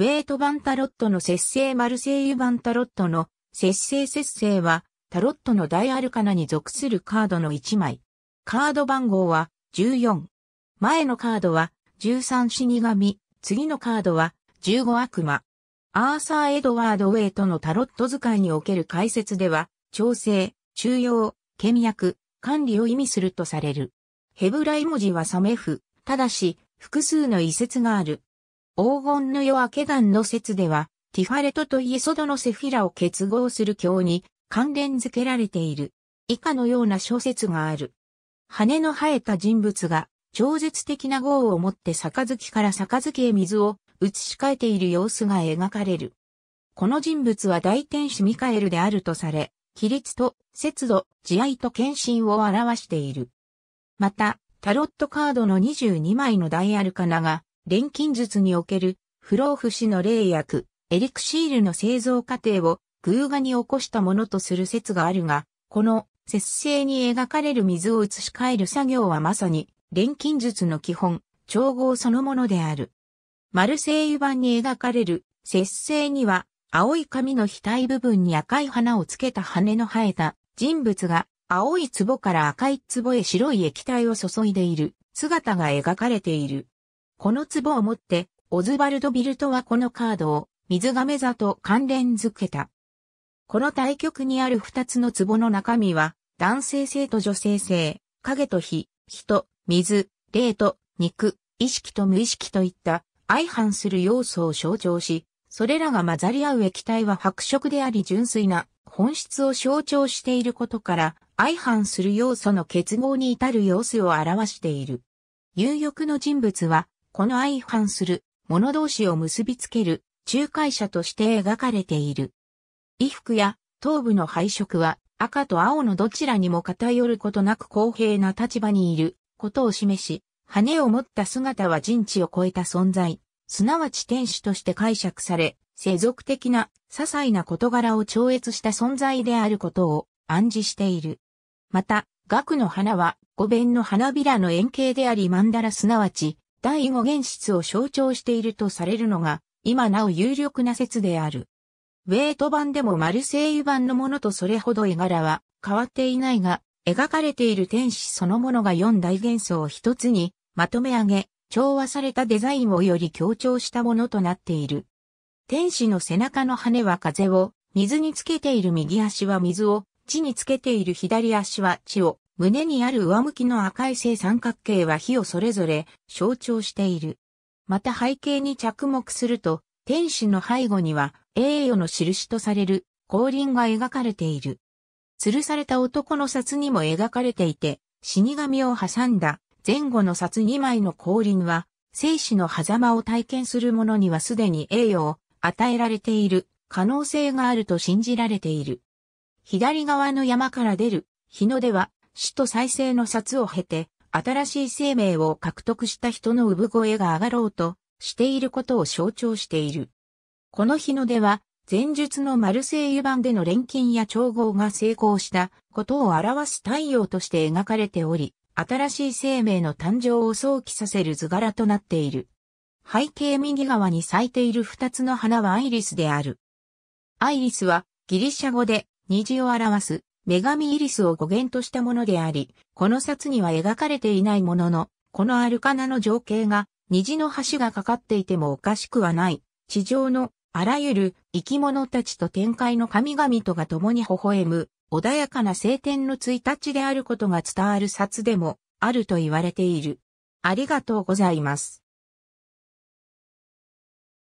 ウェート版タロットの節制マルセイユ版タロットの節制節制はタロットの大アルカナに属するカードの1枚。カード番号は14。前のカードは13死神、次のカードは15悪魔。アーサー・エドワード・ウェイトのタロット使いにおける解説では、調整、中央、倹約、管理を意味するとされる。ヘブライ文字はサメフ、ただし、複数の遺説がある。黄金の夜明け団の説では、ティファレトとイエソドのセフィラを結合する教に関連づけられている。以下のような小説がある。羽の生えた人物が超絶的な豪を持って杯から杯へ水を移し替えている様子が描かれる。この人物は大天使ミカエルであるとされ、規律と節度、慈愛と献身を表している。また、タロットカードの22枚のダイアルカナが錬金術における不老不死の霊薬、エリクシールの製造過程を偶画に起こしたものとする説があるが、この節制に描かれる水を移し替える作業はまさに錬金術の基本、調合そのものである。マルセイユ版に描かれる節制には、青い髪の額部分に赤い花をつけた羽の生えた人物が青い壺から赤い壺へ白い液体を注いでいる姿が描かれている。この壺を持って、オズバルド・ビルトはこのカードを、水亀座と関連づけた。この対局にある二つの壺の中身は、男性性と女性性、影と火、火と水、霊と肉、意識と無意識といった相反する要素を象徴し、それらが混ざり合う液体は白色であり純粋な本質を象徴していることから、相反する要素の結合に至る様子を表している。有力の人物はこの相反する者同士を結びつける仲介者として描かれている。衣服や頭部の配色は赤と青のどちらにも偏ることなく公平な立場にいることを示し、羽を持った姿は人知を超えた存在、すなわち天使として解釈され、世俗的な些細な事柄を超越した存在であることを暗示している。また、額の花は五弁の花びらの円形であり曼荼羅すなわち第五原質を象徴しているとされるのが、今なお有力な説である。ウェイト版でもマルセイユ版のものとそれほど絵柄は変わっていないが、描かれている天使そのものが四大元素を一つにまとめ上げ、調和されたデザインをより強調したものとなっている。天使の背中の羽は風を、水につけている右足は水を、地につけている左足は地を、胸にある上向きの赤い正三角形は火をそれぞれ象徴している。また背景に着目すると、天使の背後には栄誉の印とされる降臨が描かれている。吊るされた男の札にも描かれていて、死神を挟んだ前後の札2枚の降臨は、生死の狭間を体験する者にはすでに栄誉を与えられている可能性があると信じられている。左側の山から出る日の出は死と再生の札を経て、新しい生命を獲得した人の産声が上がろうとしていることを象徴している。この日の出は、前述のマルセイユ版での錬金や調合が成功したことを表す太陽として描かれており、新しい生命の誕生を想起させる図柄となっている。背景右側に咲いている二つの花はアイリスである。アイリスはギリシャ語で虹を表す女神イリスを語源としたものであり、この札には描かれていないものの、このアルカナの情景が虹の橋がかかっていてもおかしくはない、地上のあらゆる生き物たちと天界の神々とが共に微笑む、穏やかな晴天の1日であることが伝わる札でもあると言われている。ありがとうございます。